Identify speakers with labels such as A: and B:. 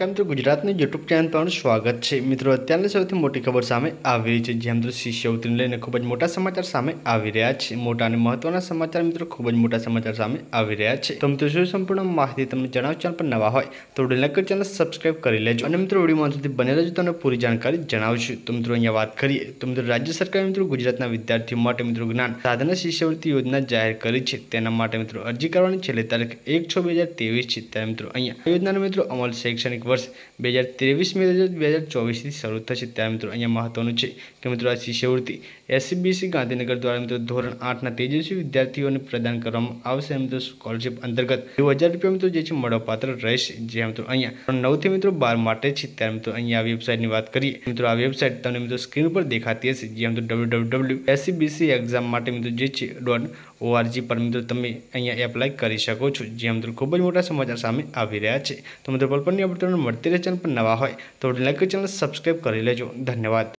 A: કંતુ ગુજરાતને YouTube channel પર સ્વાગત છે મિત્રો અત્યારને સૌથી મોટી ખબર સામે આવી છે જેમ કે શિષ્યવૃત્તિ લઈને ખૂબ જ મોટો સમાચાર સામે આવી રહ્યા છે મોટા અને મહત્વનો સમાચાર મિત્રો ખૂબ જ મોટો સમાચાર સામે આવી રહ્યા છે તો તમે જો સંપૂર્ણ માહિતી તમને જાણવા ચાહતા હોય તો ચેનલને સબ્સ્ક્રાઇબ કરી લેજો અને મિત્રો વિડીયો માંથી બનેલો છું તમને પૂરી જાણકારી જણાવીશ તો મિત્રો અહીંયા વાત કરીએ તો મિત્રો રાજ્ય સરકારે મિત્રો ગુજરાતના વિદ્યાર્થી માટે મિત્રો જ્ઞાન સાધના શિષ્યવૃત્તિ યોજના જાહેર કરી છે તેના માટે મિત્રો અરજી કરવાની છે લેતારીખ 1 6 2023 છે તો મિત્રો અહીંયા આ યોજનાનો મિત્રો અમલ શૈક્ષણિક 2023 મે 2024 થી શરૂ થ છે મિત્રો અહીંયા મહત્વનું છે કે મિત્રો આ શિષ્યવૃત્તિ SCBC ગાંધીનગર દ્વારા મિત્રો ધોરણ 8 ના તેજસી વિદ્યાર્થીઓને પ્રદાન કરવામાં આવશે એમ તો સ્કોલરશિપ અંતર્ગત ₹2000 મિત્રો જે છે મળવાપાત્ર રેશ જે મિત્રો અહીંયા 9 થી મિત્રો 12 માટે છે મિત્રો અહીંયા વેબસાઈટની વાત કરીએ મિત્રો આ વેબસાઈટ તમને મિત્રો સ્ક્રીન પર દેખાતી હશે જે એમ તો wwwscbcexam માટે મિત્રો જે છે. ઓઆરજી પર મિત્રો તમે અહીંયા એપ્લાય કરી શકો છો જે મિત્રો ખૂબ જ મોટા સમાચાર સામે આવી રહ્યા છે તો મિત્રો પલપણની અપડેટ મળતી રહે ચેનલ પર નવા હોય તો લાઈક ચેનલ સબસ્ક્રાઈબ કરી લેજો ધન્યવાદ